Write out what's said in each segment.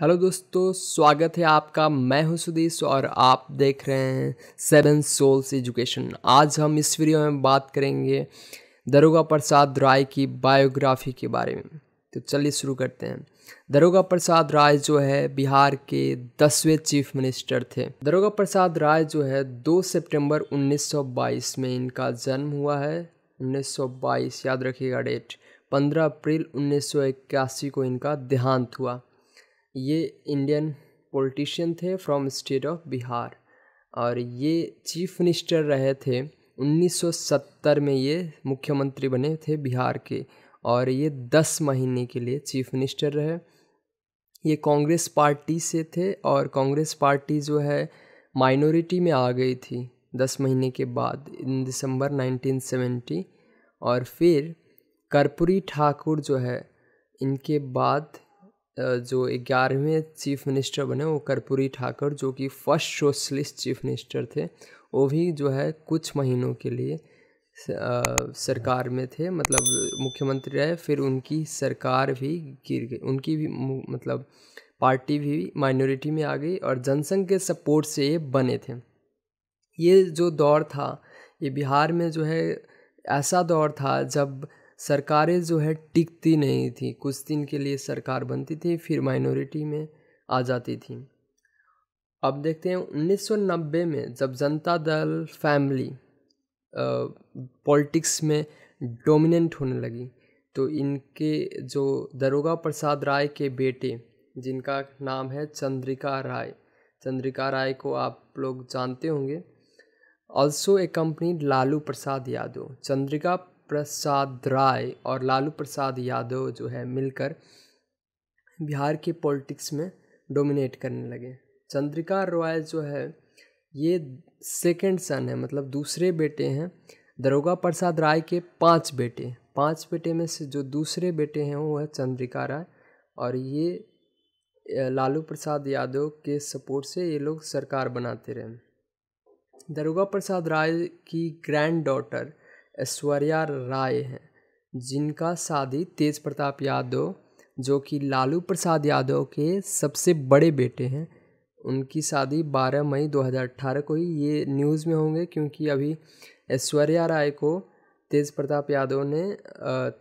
hello दोस्तों स्वागत है आपका मैं हूं सुदीश और आप देख रहे हैं सेवन सोल्स एजुकेशन आज हम इस वीडियो में बात करेंगे दरोगा प्रसाद राय की बायोग्राफी के बारे में तो चलिए शुरू करते हैं दरोगा प्रसाद राय जो है बिहार के दसवें चीफ मिनिस्टर थे दरोगा प्रसाद राय जो है 2 सितंबर 1922 में इनका जन्म हुआ है 1922 याद रखिएगा डेट 15 अप्रैल 1981 को इनका देहांत हुआ ये इंडियन पॉलिटिशियन थे फ्रॉम स्टेट ऑफ बिहार और ये चीफ मिनिस्टर रहे थे 1970 में ये मुख्यमंत्री बने थे बिहार के और ये दस महीने के लिए चीफ मिनिस्टर रहे ये कांग्रेस पार्टी से थे और कांग्रेस पार्टी जो है माइनॉरिटी में आ गई थी दस महीने के बाद इन दिसंबर 1970 और फिर कर्पूरी ठाकुर जो है इनके बाद जो ग्यारहवें चीफ मिनिस्टर बने वो कर्पूरी ठाकर जो कि फर्स्ट सोशलिस्ट चीफ मिनिस्टर थे वो भी जो है कुछ महीनों के लिए सरकार में थे मतलब मुख्यमंत्री रहे फिर उनकी सरकार भी गिर गई उनकी भी मतलब पार्टी भी माइनॉरिटी में आ गई और जनसंघ के सपोर्ट से ये बने थे ये जो दौर था ये बिहार में जो है ऐसा दौर था जब सरकारें जो है टिकती नहीं थी कुछ दिन के लिए सरकार बनती थी फिर माइनॉरिटी में आ जाती थी अब देखते हैं 1990 में जब जनता दल फैमिली पॉलिटिक्स में डोमिनेंट होने लगी तो इनके जो दरोगा प्रसाद राय के बेटे जिनका नाम है चंद्रिका राय चंद्रिका राय को आप लोग जानते होंगे also a company Lalu Prasad Yadav Chandrika Prasad Rai और लालू प्रसाद यादव जो है मिलकर बिहार के पॉलिटिक्स में डोमिनेट करने लगे चंद्रिका रॉय जो है ये सेकेंड सन है मतलब दूसरे बेटे हैं दरोगा प्रसाद राय के पांच बेटे पांच बेटे में से जो दूसरे बेटे हैं वो है चंद्रिका राय और ये लालू प्रसाद यादव के सपोर्ट से ये लोग सरकार बनाते रहे दरोगा प्रसाद राय की ग्रैंड डॉटर ऐश्वर्या राय हैं जिनका शादी तेज प्रताप यादव जो कि लालू प्रसाद यादव के सबसे बड़े बेटे हैं उनकी शादी 12 मई 2018 को ही ये न्यूज़ में होंगे क्योंकि अभी ऐश्वर्या राय को तेज प्रताप यादव ने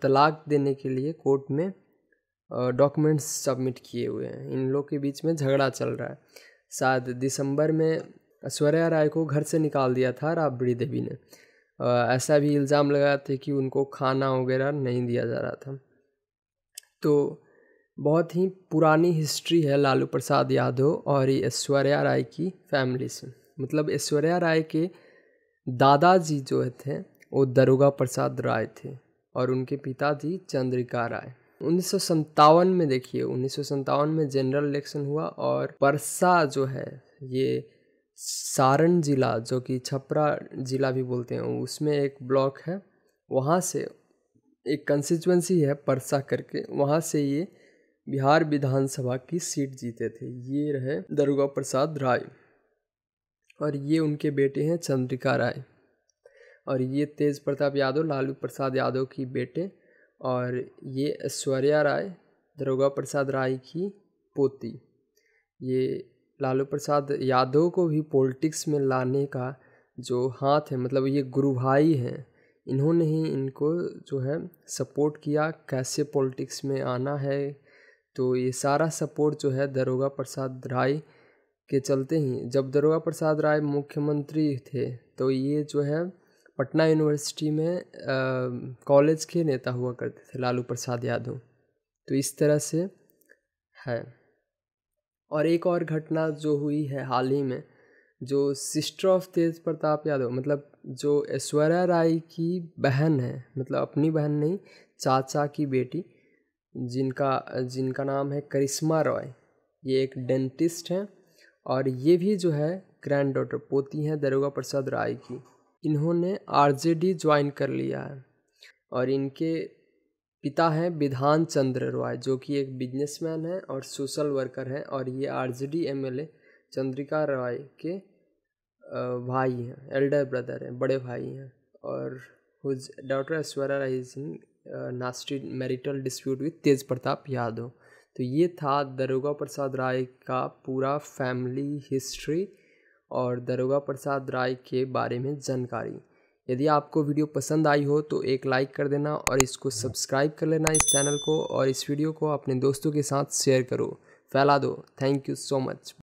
तलाक देने के लिए कोर्ट में डॉक्यूमेंट्स सबमिट किए हुए हैं इन लोग के बीच में झगड़ा चल रहा है शायद दिसंबर में ऐश्वर्या राय को घर से निकाल दिया था राबड़ी देवी ने ऐसा भी इल्ज़ाम लगाए थे कि उनको खाना वगैरह नहीं दिया जा रहा था तो बहुत ही पुरानी हिस्ट्री है लालू प्रसाद यादव और ऐश्वर्या राय की फैमिली से मतलब ऐश्वर्या राय के दादाजी जो थे वो दरोगा प्रसाद राय थे और उनके पिताजी चंद्रिका राय उन्नीस में देखिए उन्नीस में जनरल इलेक्शन हुआ और परसा जो है ये सारण ज़िला जो कि छपरा ज़िला भी बोलते हैं उसमें एक ब्लॉक है वहाँ से एक कंस्टिट्यूंसी है परसा करके वहाँ से ये बिहार विधानसभा की सीट जीते थे ये रहे दरोगा प्रसाद राय और ये उनके बेटे हैं चंद्रिका राय और ये तेज प्रताप यादव लालू प्रसाद यादव की बेटे और ये ऐश्वर्या राय दरोगा प्रसाद राय की पोती ये लालू प्रसाद यादव को भी पॉलिटिक्स में लाने का जो हाथ है मतलब ये गुरु भाई हैं इन्होंने ही इनको जो है सपोर्ट किया कैसे पॉलिटिक्स में आना है तो ये सारा सपोर्ट जो है दरोगा प्रसाद राय के चलते ही जब दरोगा प्रसाद राय मुख्यमंत्री थे तो ये जो है पटना यूनिवर्सिटी में कॉलेज के नेता हुआ करते थे लालू प्रसाद यादव तो इस तरह से है और एक और घटना जो हुई है हाल ही में जो सिस्टर ऑफ तेज प्रताप यादव मतलब जो ऐश्वर्या राय की बहन है मतलब अपनी बहन नहीं चाचा की बेटी जिनका जिनका नाम है करिश्मा रॉय ये एक डेंटिस्ट हैं और ये भी जो है ग्रैंड डॉटर पोती हैं दरोगा प्रसाद राय की इन्होंने आरजेडी ज्वाइन कर लिया है और इनके पिता हैं विधान चंद्र रॉय जो कि एक बिजनेसमैन हैं और सोशल वर्कर हैं और ये आरजेडी एमएलए चंद्रिका रॉय के भाई हैं एल्डर ब्रदर हैं बड़े भाई हैं और whose doctor Aishwarya Rai is in nasty marital dispute with Tej Pratap Yadav तो ये था दरोगा प्रसाद राय का पूरा फैमिली हिस्ट्री और दरोगा प्रसाद राय के बारे में जानकारी यदि आपको वीडियो पसंद आई हो तो एक लाइक कर देना और इसको सब्सक्राइब कर लेना इस चैनल को और इस वीडियो को अपने दोस्तों के साथ शेयर करो फैला दो थैंक यू सो मच